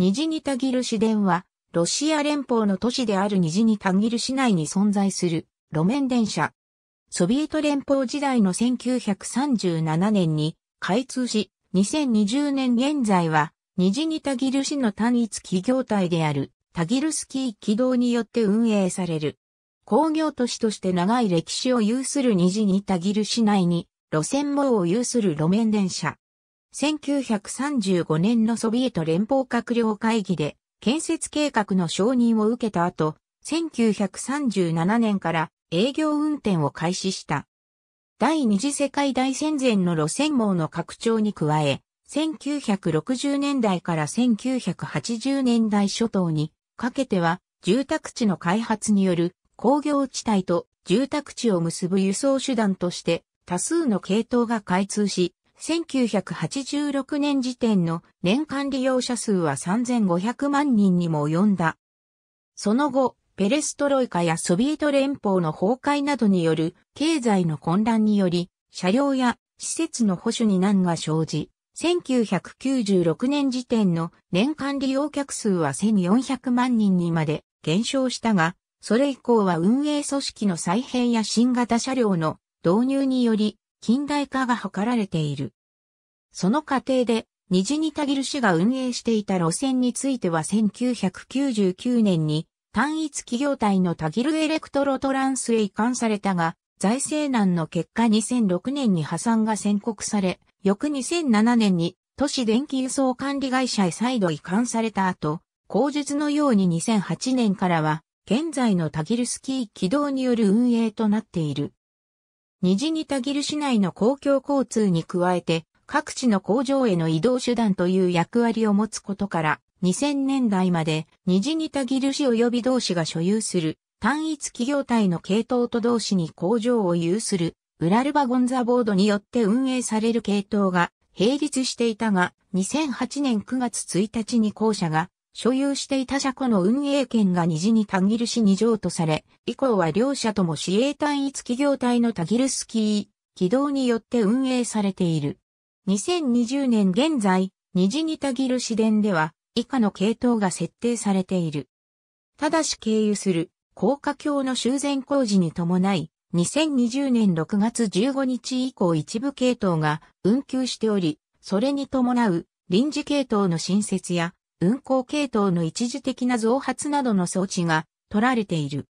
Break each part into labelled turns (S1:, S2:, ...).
S1: ニジニタギル市電は、ロシア連邦の都市であるニジニタギル市内に存在する路面電車。ソビエト連邦時代の1937年に開通し、2020年現在は、ニジニタギル市の単一企業体であるタギルスキー軌道によって運営される。工業都市として長い歴史を有するニジニタギル市内に、路線網を有する路面電車。1935年のソビエト連邦閣僚会議で建設計画の承認を受けた後、1937年から営業運転を開始した。第二次世界大戦前の路線網の拡張に加え、1960年代から1980年代初頭にかけては住宅地の開発による工業地帯と住宅地を結ぶ輸送手段として多数の系統が開通し、1986年時点の年間利用者数は3500万人にも及んだ。その後、ペレストロイカやソビエト連邦の崩壊などによる経済の混乱により、車両や施設の保守に難が生じ、1996年時点の年間利用客数は1400万人にまで減少したが、それ以降は運営組織の再編や新型車両の導入により近代化が図られている。その過程で、虹にたぎる市が運営していた路線については1999年に単一企業体のタギルエレクトロトランスへ移管されたが、財政難の結果2006年に破産が宣告され、翌2007年に都市電気輸送管理会社へ再度移管された後、口述のように2008年からは、現在のタギルスキー軌道による運営となっている。虹にたぎる市内の公共交通に加えて、各地の工場への移動手段という役割を持つことから、2000年代まで、虹にたぎる市及び同市が所有する、単一企業体の系統と同市に工場を有する、ウラルバゴンザボードによって運営される系統が、並立していたが、2008年9月1日に校舎が所有していた車庫の運営権が虹にタギルし二乗とされ、以降は両社とも市営単一企業体のタギルスキー、軌道によって運営されている。2020年現在、虹にタギル市電では、以下の系統が設定されている。ただし経由する、高架橋の修繕工事に伴い、2020年6月15日以降一部系統が運休しており、それに伴う臨時系統の新設や運行系統の一時的な増発などの措置が取られている。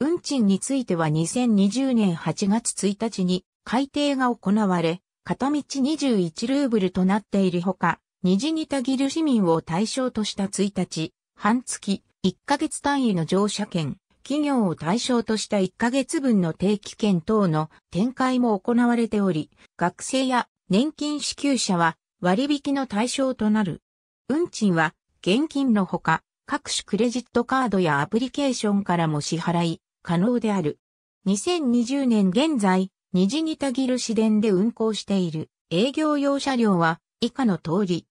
S1: 運賃については2020年8月1日に改定が行われ、片道21ルーブルとなっているほか、二ジにたぎる。市民を対象とした1日、半月、1ヶ月単位の乗車券、企業を対象とした1ヶ月分の定期券等の展開も行われており、学生や年金支給者は割引の対象となる。運賃は、現金のほか、各種クレジットカードやアプリケーションからも支払い、可能である。2020年現在、虹にたぎる市電で運行している営業用車両は以下の通り。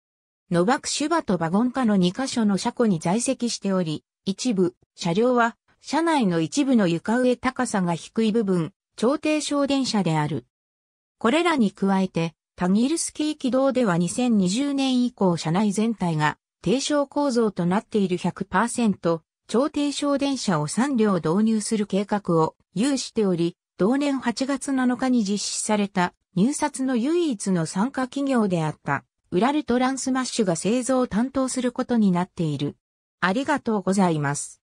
S1: ノバクシュバとバゴン化の2カ所の車庫に在籍しており、一部、車両は、車内の一部の床上高さが低い部分、調停小電車である。これらに加えて、タギルスキー軌道では2020年以降車内全体が低床構造となっている100%超低床電車を3両導入する計画を有しており、同年8月7日に実施された入札の唯一の参加企業であったウラルトランスマッシュが製造を担当することになっている。ありがとうございます。